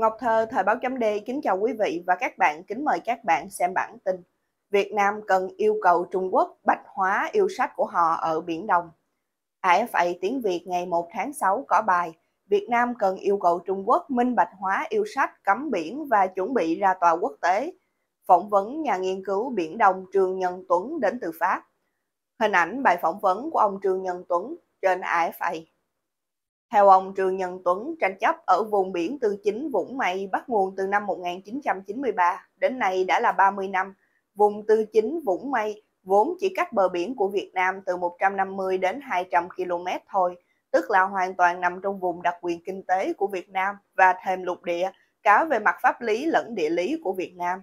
Ngọc Thơ, Thời báo chấm D kính chào quý vị và các bạn, kính mời các bạn xem bản tin. Việt Nam cần yêu cầu Trung Quốc bạch hóa yêu sách của họ ở Biển Đông. AFA Tiếng Việt ngày 1 tháng 6 có bài Việt Nam cần yêu cầu Trung Quốc minh bạch hóa yêu sách cấm biển và chuẩn bị ra tòa quốc tế. Phỏng vấn nhà nghiên cứu Biển Đông Trương Nhân Tuấn đến từ Pháp. Hình ảnh bài phỏng vấn của ông Trương Nhân Tuấn trên AFA. Theo ông Trương Nhân Tuấn, tranh chấp ở vùng biển Tư Chính Vũng Mây bắt nguồn từ năm 1993, đến nay đã là 30 năm. Vùng Tư Chính Vũng Mây vốn chỉ cách bờ biển của Việt Nam từ 150 đến 200 km thôi, tức là hoàn toàn nằm trong vùng đặc quyền kinh tế của Việt Nam và thềm lục địa, cả về mặt pháp lý lẫn địa lý của Việt Nam.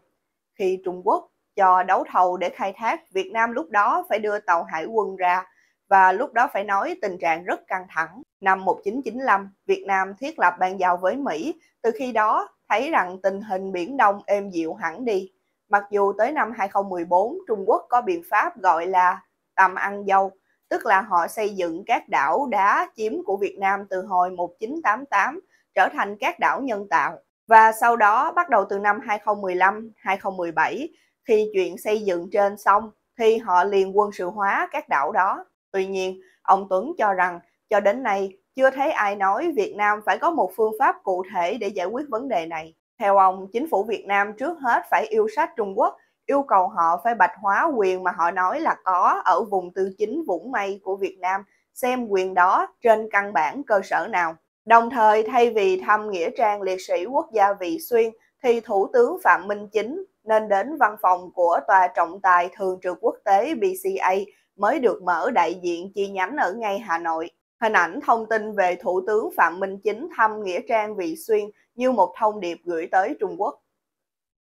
Khi Trung Quốc cho đấu thầu để khai thác, Việt Nam lúc đó phải đưa tàu hải quân ra, và lúc đó phải nói tình trạng rất căng thẳng. Năm 1995, Việt Nam thiết lập bàn giao với Mỹ, từ khi đó thấy rằng tình hình Biển Đông êm dịu hẳn đi. Mặc dù tới năm 2014, Trung Quốc có biện pháp gọi là tầm ăn dâu, tức là họ xây dựng các đảo đá chiếm của Việt Nam từ hồi 1988 trở thành các đảo nhân tạo. Và sau đó bắt đầu từ năm 2015, 2017 khi chuyện xây dựng trên xong thì họ liền quân sự hóa các đảo đó. Tuy nhiên, ông Tuấn cho rằng cho đến nay chưa thấy ai nói Việt Nam phải có một phương pháp cụ thể để giải quyết vấn đề này. Theo ông, chính phủ Việt Nam trước hết phải yêu sách Trung Quốc, yêu cầu họ phải bạch hóa quyền mà họ nói là có ở vùng tư chính vũng mây của Việt Nam, xem quyền đó trên căn bản cơ sở nào. Đồng thời, thay vì thăm nghĩa trang liệt sĩ quốc gia Vị Xuyên, thì Thủ tướng Phạm Minh Chính nên đến văn phòng của Tòa trọng tài Thường trực Quốc tế BCA mới được mở đại diện chi nhánh ở ngay Hà Nội. Hình ảnh thông tin về Thủ tướng Phạm Minh Chính thăm Nghĩa Trang Vị Xuyên như một thông điệp gửi tới Trung Quốc.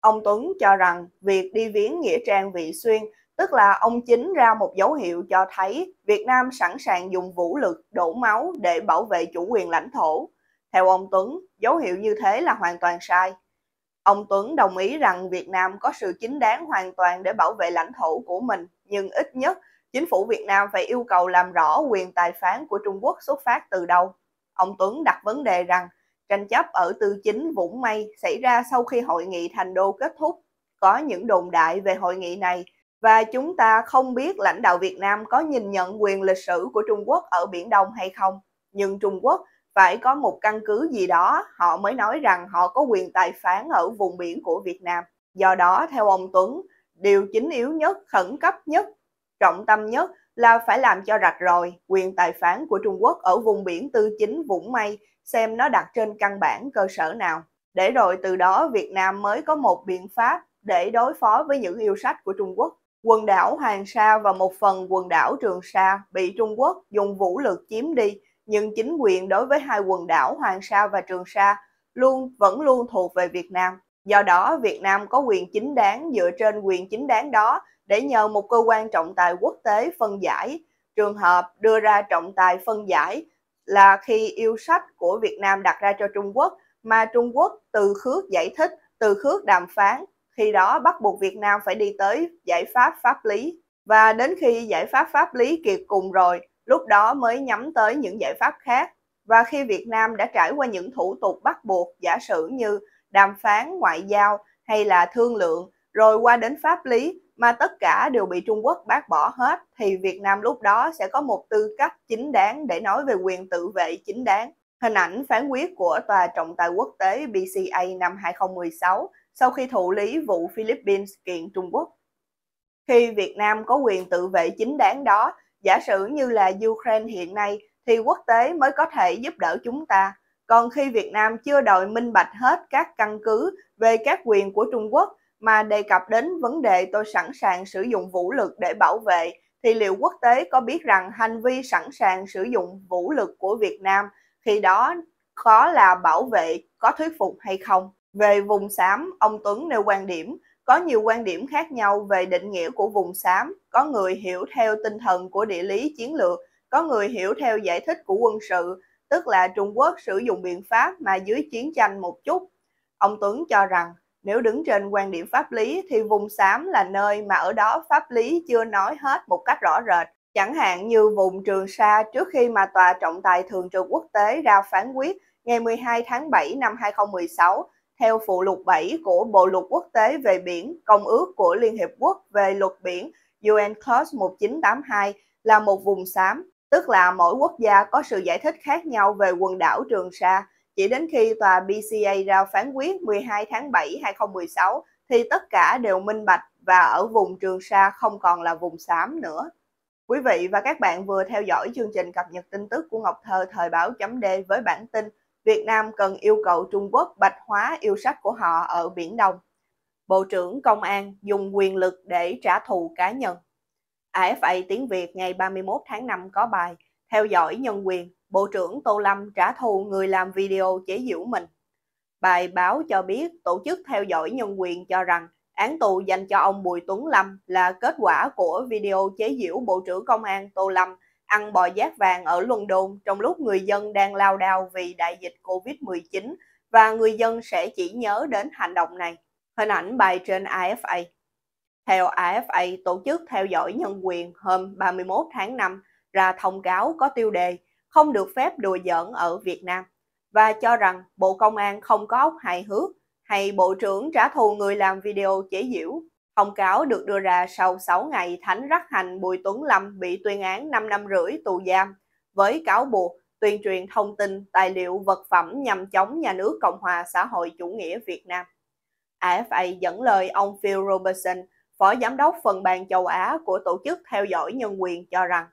Ông Tuấn cho rằng việc đi viếng Nghĩa Trang Vị Xuyên tức là ông chính ra một dấu hiệu cho thấy Việt Nam sẵn sàng dùng vũ lực đổ máu để bảo vệ chủ quyền lãnh thổ. Theo ông Tuấn, dấu hiệu như thế là hoàn toàn sai. Ông Tuấn đồng ý rằng Việt Nam có sự chính đáng hoàn toàn để bảo vệ lãnh thổ của mình, nhưng ít nhất chính phủ Việt Nam phải yêu cầu làm rõ quyền tài phán của Trung Quốc xuất phát từ đâu. Ông Tuấn đặt vấn đề rằng tranh chấp ở Tư Chính Vũng Mây xảy ra sau khi hội nghị Thành Đô kết thúc. Có những đồn đại về hội nghị này và chúng ta không biết lãnh đạo Việt Nam có nhìn nhận quyền lịch sử của Trung Quốc ở Biển Đông hay không. Nhưng Trung Quốc phải có một căn cứ gì đó họ mới nói rằng họ có quyền tài phán ở vùng biển của Việt Nam. Do đó, theo ông Tuấn, điều chính yếu nhất, khẩn cấp nhất Trọng tâm nhất là phải làm cho rạch ròi quyền tài phán của Trung Quốc ở vùng biển tư chính Vũng May xem nó đặt trên căn bản cơ sở nào. Để rồi từ đó Việt Nam mới có một biện pháp để đối phó với những yêu sách của Trung Quốc. Quần đảo Hoàng Sa và một phần quần đảo Trường Sa bị Trung Quốc dùng vũ lực chiếm đi, nhưng chính quyền đối với hai quần đảo Hoàng Sa và Trường Sa luôn vẫn luôn thuộc về Việt Nam. Do đó, Việt Nam có quyền chính đáng dựa trên quyền chính đáng đó để nhờ một cơ quan trọng tài quốc tế phân giải. Trường hợp đưa ra trọng tài phân giải là khi yêu sách của Việt Nam đặt ra cho Trung Quốc mà Trung Quốc từ khước giải thích, từ khước đàm phán, khi đó bắt buộc Việt Nam phải đi tới giải pháp pháp lý. Và đến khi giải pháp pháp lý kiệt cùng rồi, lúc đó mới nhắm tới những giải pháp khác. Và khi Việt Nam đã trải qua những thủ tục bắt buộc giả sử như đàm phán ngoại giao hay là thương lượng, rồi qua đến pháp lý mà tất cả đều bị Trung Quốc bác bỏ hết thì Việt Nam lúc đó sẽ có một tư cách chính đáng để nói về quyền tự vệ chính đáng. Hình ảnh phán quyết của Tòa trọng tài quốc tế BCA năm 2016 sau khi thụ lý vụ Philippines kiện Trung Quốc. Khi Việt Nam có quyền tự vệ chính đáng đó, giả sử như là Ukraine hiện nay thì quốc tế mới có thể giúp đỡ chúng ta. Còn khi Việt Nam chưa đòi minh bạch hết các căn cứ về các quyền của Trung Quốc mà đề cập đến vấn đề tôi sẵn sàng sử dụng vũ lực để bảo vệ thì liệu quốc tế có biết rằng hành vi sẵn sàng sử dụng vũ lực của Việt Nam khi đó có là bảo vệ có thuyết phục hay không? Về vùng xám, ông Tuấn nêu quan điểm, có nhiều quan điểm khác nhau về định nghĩa của vùng xám, có người hiểu theo tinh thần của địa lý chiến lược, có người hiểu theo giải thích của quân sự, tức là Trung Quốc sử dụng biện pháp mà dưới chiến tranh một chút. Ông Tuấn cho rằng nếu đứng trên quan điểm pháp lý thì vùng xám là nơi mà ở đó pháp lý chưa nói hết một cách rõ rệt. Chẳng hạn như vùng Trường Sa trước khi mà Tòa trọng tài thường trực quốc tế ra phán quyết ngày 12 tháng 7 năm 2016 theo phụ lục 7 của Bộ luật quốc tế về biển, Công ước của Liên Hiệp Quốc về luật biển UN 1982 là một vùng xám, tức là mỗi quốc gia có sự giải thích khác nhau về quần đảo Trường Sa chỉ đến khi tòa BCA ra phán quyết 12 tháng 7 2016 thì tất cả đều minh bạch và ở vùng Trường Sa không còn là vùng xám nữa. Quý vị và các bạn vừa theo dõi chương trình cập nhật tin tức của Ngọc Thơ thời báo chấm D với bản tin Việt Nam cần yêu cầu Trung Quốc bạch hóa yêu sách của họ ở Biển Đông. Bộ trưởng Công an dùng quyền lực để trả thù cá nhân. AFA tiếng Việt ngày 31 tháng 5 có bài Theo dõi nhân quyền Bộ trưởng Tô Lâm trả thù người làm video chế giễu mình. Bài báo cho biết tổ chức theo dõi nhân quyền cho rằng án tù dành cho ông Bùi Tuấn Lâm là kết quả của video chế giễu Bộ trưởng Công an Tô Lâm ăn bò giác vàng ở Luân Đôn trong lúc người dân đang lao đao vì đại dịch Covid-19 và người dân sẽ chỉ nhớ đến hành động này. Hình ảnh bài trên AFA. Theo AFA, tổ chức theo dõi nhân quyền hôm 31 tháng 5 ra thông cáo có tiêu đề không được phép đùa giỡn ở Việt Nam và cho rằng Bộ Công an không có ốc hài hước hay Bộ trưởng trả thù người làm video chế giễu. Thông cáo được đưa ra sau 6 ngày Thánh Rắc Hành Bùi Tuấn Lâm bị tuyên án 5 năm rưỡi tù giam với cáo buộc tuyên truyền thông tin, tài liệu, vật phẩm nhằm chống nhà nước Cộng hòa xã hội chủ nghĩa Việt Nam. AFA dẫn lời ông Phil Robertson, Phó Giám đốc phần bàn châu Á của Tổ chức Theo dõi Nhân quyền cho rằng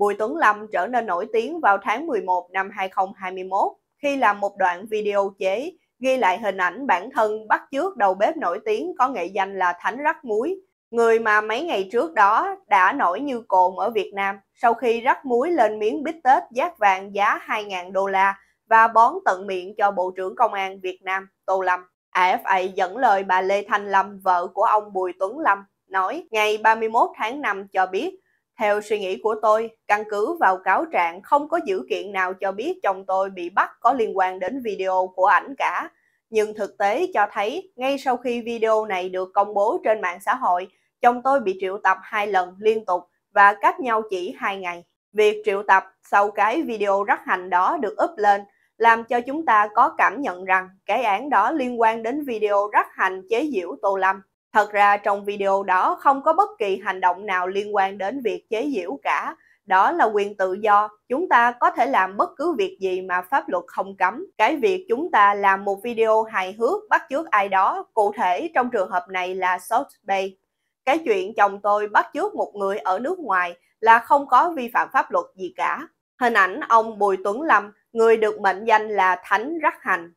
Bùi Tuấn Lâm trở nên nổi tiếng vào tháng 11 năm 2021 khi làm một đoạn video chế ghi lại hình ảnh bản thân bắt chước đầu bếp nổi tiếng có nghệ danh là Thánh Rắc Muối, người mà mấy ngày trước đó đã nổi như cồn ở Việt Nam sau khi rắc muối lên miếng bít tết giác vàng giá 2.000 đô la và bón tận miệng cho Bộ trưởng Công an Việt Nam Tô Lâm. AFA dẫn lời bà Lê Thanh Lâm, vợ của ông Bùi Tuấn Lâm, nói ngày 31 tháng 5 cho biết theo suy nghĩ của tôi, căn cứ vào cáo trạng không có dữ kiện nào cho biết chồng tôi bị bắt có liên quan đến video của ảnh cả. Nhưng thực tế cho thấy, ngay sau khi video này được công bố trên mạng xã hội, chồng tôi bị triệu tập hai lần liên tục và cách nhau chỉ hai ngày. Việc triệu tập sau cái video rắc hành đó được up lên làm cho chúng ta có cảm nhận rằng cái án đó liên quan đến video rắc hành chế giễu Tô Lâm. Thật ra trong video đó không có bất kỳ hành động nào liên quan đến việc chế giễu cả. Đó là quyền tự do, chúng ta có thể làm bất cứ việc gì mà pháp luật không cấm. Cái việc chúng ta làm một video hài hước bắt chước ai đó, cụ thể trong trường hợp này là South Bay. Cái chuyện chồng tôi bắt chước một người ở nước ngoài là không có vi phạm pháp luật gì cả. Hình ảnh ông Bùi Tuấn Lâm, người được mệnh danh là Thánh Rắc Hành.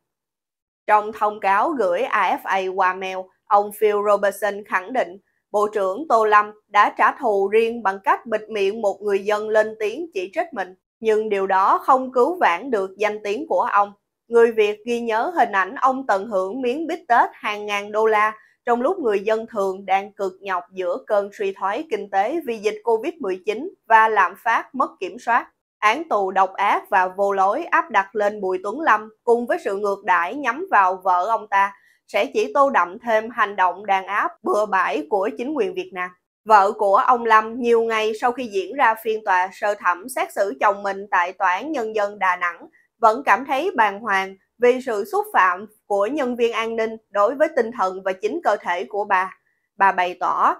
Trong thông cáo gửi AFA qua mail, Ông Phil Robertson khẳng định Bộ trưởng Tô Lâm đã trả thù riêng bằng cách bịt miệng một người dân lên tiếng chỉ trích mình, nhưng điều đó không cứu vãn được danh tiếng của ông. Người Việt ghi nhớ hình ảnh ông tận hưởng miếng bít tết hàng ngàn đô la trong lúc người dân thường đang cực nhọc giữa cơn suy thoái kinh tế vì dịch Covid-19 và lạm phát mất kiểm soát. Án tù độc ác và vô lối áp đặt lên Bùi Tuấn Lâm cùng với sự ngược đãi nhắm vào vợ ông ta sẽ chỉ tô đậm thêm hành động đàn áp bừa bãi của chính quyền Việt Nam. Vợ của ông Lâm nhiều ngày sau khi diễn ra phiên tòa sơ thẩm xét xử chồng mình tại Tòa án Nhân dân Đà Nẵng vẫn cảm thấy bàng hoàng vì sự xúc phạm của nhân viên an ninh đối với tinh thần và chính cơ thể của bà. Bà bày tỏ,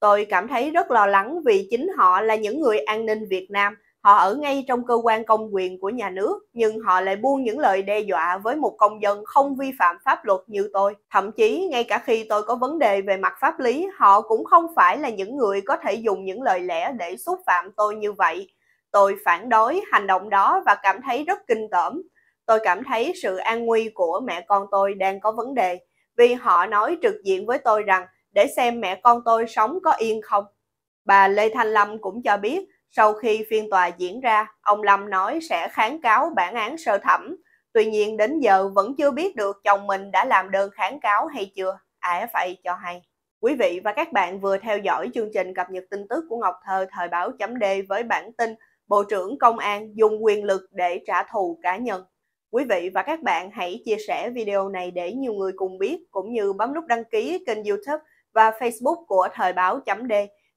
tôi cảm thấy rất lo lắng vì chính họ là những người an ninh Việt Nam họ ở ngay trong cơ quan công quyền của nhà nước nhưng họ lại buông những lời đe dọa với một công dân không vi phạm pháp luật như tôi thậm chí ngay cả khi tôi có vấn đề về mặt pháp lý họ cũng không phải là những người có thể dùng những lời lẽ để xúc phạm tôi như vậy tôi phản đối hành động đó và cảm thấy rất kinh tởm tôi cảm thấy sự an nguy của mẹ con tôi đang có vấn đề vì họ nói trực diện với tôi rằng để xem mẹ con tôi sống có yên không bà lê thanh lâm cũng cho biết sau khi phiên tòa diễn ra, ông Lâm nói sẽ kháng cáo bản án sơ thẩm. Tuy nhiên đến giờ vẫn chưa biết được chồng mình đã làm đơn kháng cáo hay chưa. AFA cho hay. Quý vị và các bạn vừa theo dõi chương trình cập nhật tin tức của Ngọc Thơ thời báo chấm D với bản tin Bộ trưởng Công an dùng quyền lực để trả thù cá nhân. Quý vị và các bạn hãy chia sẻ video này để nhiều người cùng biết, cũng như bấm nút đăng ký kênh youtube và facebook của thời báo chấm D